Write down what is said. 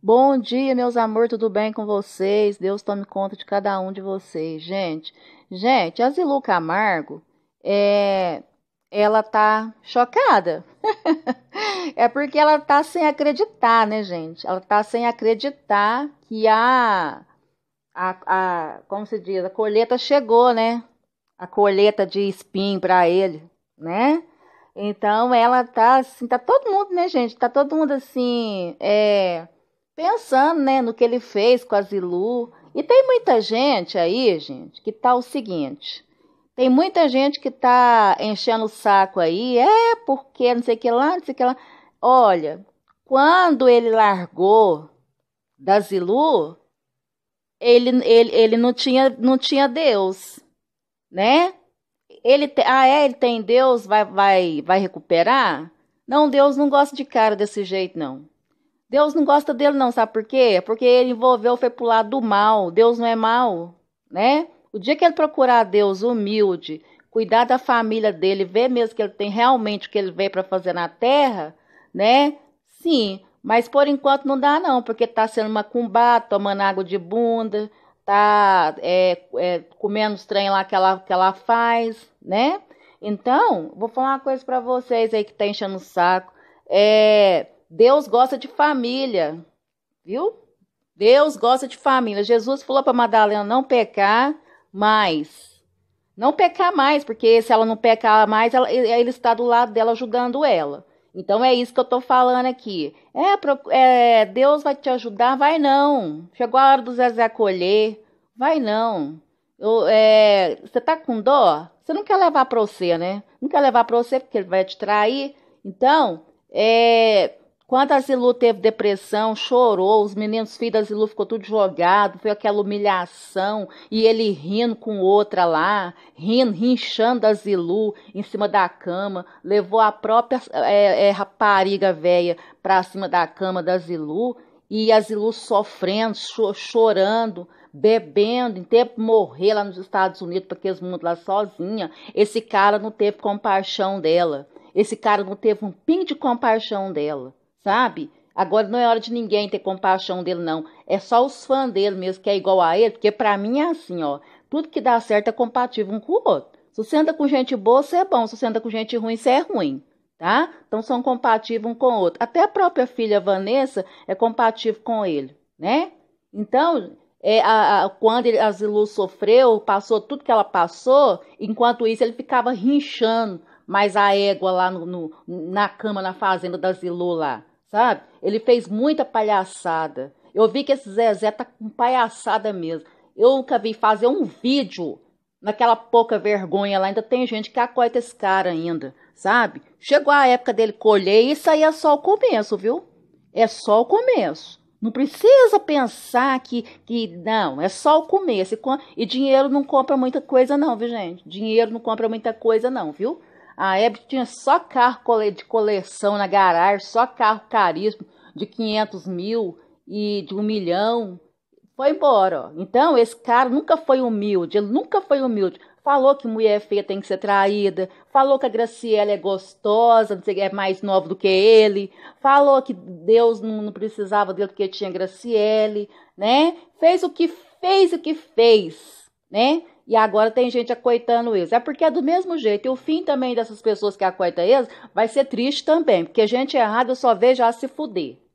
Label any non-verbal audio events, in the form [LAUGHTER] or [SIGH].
Bom dia, meus amores, tudo bem com vocês? Deus tome conta de cada um de vocês, gente. Gente, a Zilu Camargo, é, ela tá chocada. [LAUGHS] é porque ela tá sem acreditar, né, gente? Ela tá sem acreditar que a, a, a como se diz, a colheita chegou, né? A colheita de espinho para ele, né? Então ela tá assim, tá todo mundo, né, gente? Tá todo mundo assim, é pensando né, no que ele fez com a Zilu. E tem muita gente aí, gente, que tá o seguinte. Tem muita gente que tá enchendo o saco aí, é porque não sei o que lá, não sei o que lá. Olha, quando ele largou da Zilu, ele, ele, ele não, tinha, não tinha Deus, né? Ele te, ah, é, ele tem Deus, vai, vai, vai recuperar? Não, Deus não gosta de cara desse jeito, não. Deus não gosta dele não, sabe por quê? Porque ele envolveu, foi pro lado do mal. Deus não é mal, né? O dia que ele procurar Deus humilde, cuidar da família dele, ver mesmo que ele tem realmente o que ele veio para fazer na terra, né? Sim, mas por enquanto não dá não, porque tá sendo uma cumbá, tomando água de bunda, tá é, é, comendo os trem lá que ela, que ela faz, né? Então, vou falar uma coisa para vocês aí que tá enchendo o saco. É Deus gosta de família, viu? Deus gosta de família. Jesus falou para Madalena não pecar mais. Não pecar mais, porque se ela não pecar mais, ela, ele está do lado dela ajudando ela. Então é isso que eu estou falando aqui. É, é, Deus vai te ajudar? Vai não. Chegou a hora do Zezé acolher? Vai não. é, você está com dó? Você não quer levar para você, né? Não quer levar para você porque ele vai te trair. Então, é, quando a Zilu teve depressão, chorou, os meninos filhos da Zilu ficou tudo jogado, foi aquela humilhação, e ele rindo com outra lá, rindo, rinchando a Zilu em cima da cama, levou a própria é, é, rapariga velha para cima da cama da Zilu, e a Zilu sofrendo, cho chorando, bebendo, em tempo morrer lá nos Estados Unidos, para aqueles mundos lá sozinha, esse cara não teve compaixão dela. Esse cara não teve um pingo de compaixão dela sabe? Agora não é hora de ninguém ter compaixão dele, não. É só os fãs dele mesmo que é igual a ele, porque para mim é assim, ó. Tudo que dá certo é compatível um com o outro. Se você anda com gente boa, você é bom. Se você anda com gente ruim, você é ruim. Tá? Então são compatíveis um com o outro. Até a própria filha Vanessa é compatível com ele, né? Então, é, a, a, quando ele, a Zilu sofreu, passou tudo que ela passou, enquanto isso ele ficava rinchando mas a égua lá no, no, na cama, na fazenda da Zilô lá, sabe? Ele fez muita palhaçada. Eu vi que esse Zezé tá com palhaçada mesmo. Eu nunca vi fazer um vídeo naquela pouca vergonha lá. Ainda tem gente que acoita esse cara ainda, sabe? Chegou a época dele colher e isso aí é só o começo, viu? É só o começo. Não precisa pensar que, que não, é só o começo. E, e dinheiro não compra muita coisa, não, viu, gente? Dinheiro não compra muita coisa, não, viu? A Hebe tinha só carro de coleção na garagem, só carro caríssimo de 500 mil e de um milhão. Foi embora. Ó. Então, esse cara nunca foi humilde, ele nunca foi humilde. Falou que mulher feia tem que ser traída, falou que a Graciela é gostosa, não sei, é mais nova do que ele, falou que Deus não, não precisava dele porque tinha Graciele, né? Fez o que fez, o que fez, né? E agora tem gente acoitando eles. É porque é do mesmo jeito. E o fim também dessas pessoas que acoitam eles vai ser triste também. Porque gente errada só veja se fuder.